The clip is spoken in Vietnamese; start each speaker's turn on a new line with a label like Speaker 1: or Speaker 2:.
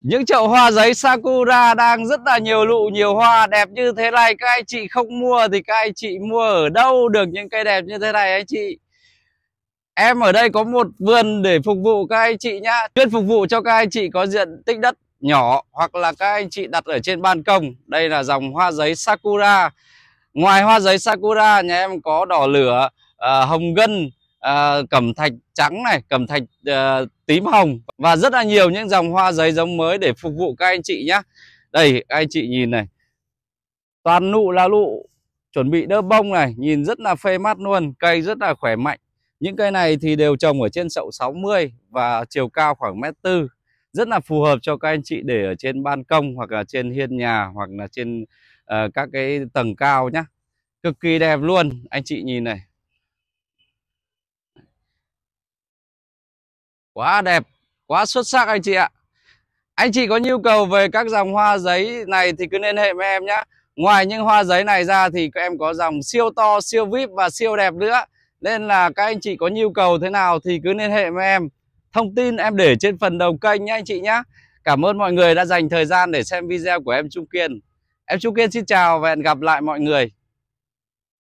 Speaker 1: Những chậu hoa giấy Sakura đang rất là nhiều lụ, nhiều hoa đẹp như thế này Các anh chị không mua thì các anh chị mua ở đâu được những cây đẹp như thế này anh chị Em ở đây có một vườn để phục vụ các anh chị nhá Chuyên phục vụ cho các anh chị có diện tích đất nhỏ Hoặc là các anh chị đặt ở trên ban công Đây là dòng hoa giấy Sakura Ngoài hoa giấy Sakura nhà em có đỏ lửa, ờ, hồng gân Ờ, cẩm thạch trắng này, cẩm thạch uh, tím hồng và rất là nhiều những dòng hoa giấy giống mới để phục vụ các anh chị nhé. Đây anh chị nhìn này, toàn nụ là nụ chuẩn bị đỡ bông này, nhìn rất là phê mắt luôn, cây rất là khỏe mạnh. Những cây này thì đều trồng ở trên sậu 60 và chiều cao khoảng mét tư rất là phù hợp cho các anh chị để ở trên ban công hoặc là trên hiên nhà hoặc là trên uh, các cái tầng cao nhé. cực kỳ đẹp luôn anh chị nhìn này quá đẹp quá xuất sắc anh chị ạ anh chị có nhu cầu về các dòng hoa giấy này thì cứ liên hệ với em nhé ngoài những hoa giấy này ra thì các em có dòng siêu to siêu vip và siêu đẹp nữa nên là các anh chị có nhu cầu thế nào thì cứ liên hệ với em thông tin em để trên phần đầu kênh nhé anh chị nhé cảm ơn mọi người đã dành thời gian để xem video của em Trung Kiên em Trung Kiên xin chào và hẹn gặp lại mọi người